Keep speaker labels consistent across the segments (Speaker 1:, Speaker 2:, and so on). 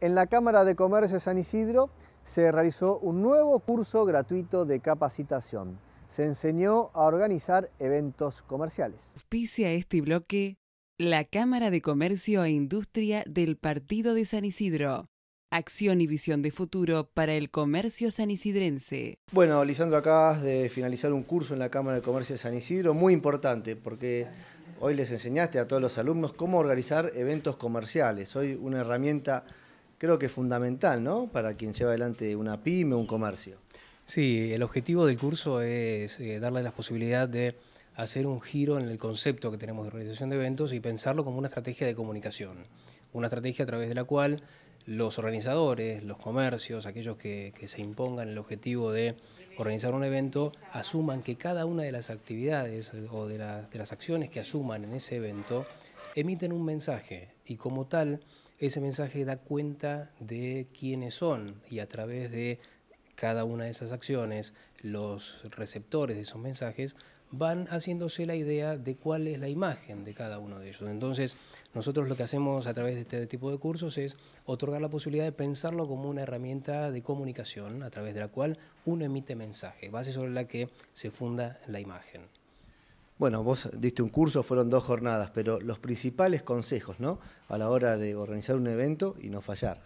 Speaker 1: en la Cámara de Comercio de San Isidro se realizó un nuevo curso gratuito de capacitación. Se enseñó a organizar eventos
Speaker 2: comerciales. a este bloque la Cámara de Comercio e Industria del Partido de San Isidro. Acción y visión de futuro para el comercio sanisidrense.
Speaker 1: Bueno, Lisandro, acabas de finalizar un curso en la Cámara de Comercio de San Isidro, muy importante, porque hoy les enseñaste a todos los alumnos cómo organizar eventos comerciales. Hoy una herramienta creo que es fundamental, ¿no? Para quien lleva adelante una pyme o un comercio.
Speaker 2: Sí, el objetivo del curso es eh, darle la posibilidad de hacer un giro en el concepto que tenemos de organización de eventos y pensarlo como una estrategia de comunicación. Una estrategia a través de la cual los organizadores, los comercios, aquellos que, se impongan el objetivo de organizar un evento, asuman que cada una de las actividades eh, o de las acciones que asuman en ese evento emiten un mensaje y como tal ese mensaje da cuenta de quiénes son y a través de cada una de esas acciones, los receptores de esos mensajes van haciéndose la idea de cuál es la imagen de cada uno de ellos. Entonces, nosotros lo que hacemos a través de este tipo de cursos es otorgar la posibilidad de pensarlo como una herramienta de comunicación a través de la cual uno emite mensaje, base sobre la que se funda la imagen.
Speaker 1: Bueno, vos diste un curso, fueron dos jornadas, pero los principales consejos, ¿no? A la hora de organizar un evento y no fallar.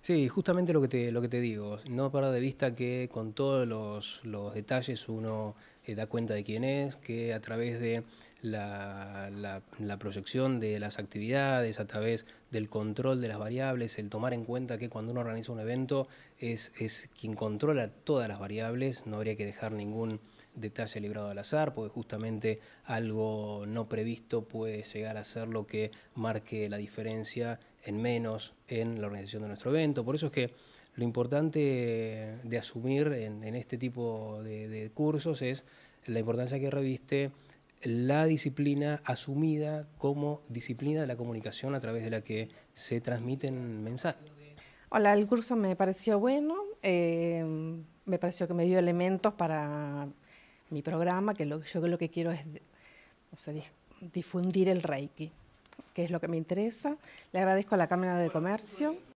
Speaker 2: Sí, justamente lo que te, lo que te digo, no para de vista que con todos los, detalles uno eh, da cuenta de quién es, que a través de la, proyección de las actividades, a través del control de las variables, el tomar en cuenta que cuando uno organiza un evento es, es quien controla todas las variables, no habría que dejar ningún detalle librado al azar, porque justamente algo no previsto puede llegar a ser lo que marque la diferencia en menos en la organización de nuestro evento. Por eso es que lo importante de asumir en, este tipo de, cursos es la importancia que reviste la disciplina asumida como disciplina de la comunicación a través de la que se transmiten mensajes. Hola, el curso me pareció bueno, eh, me pareció que me dio elementos para mi programa, que yo lo que quiero es difundir el Reiki, que es lo que me interesa. Le agradezco a la Cámara de Comercio.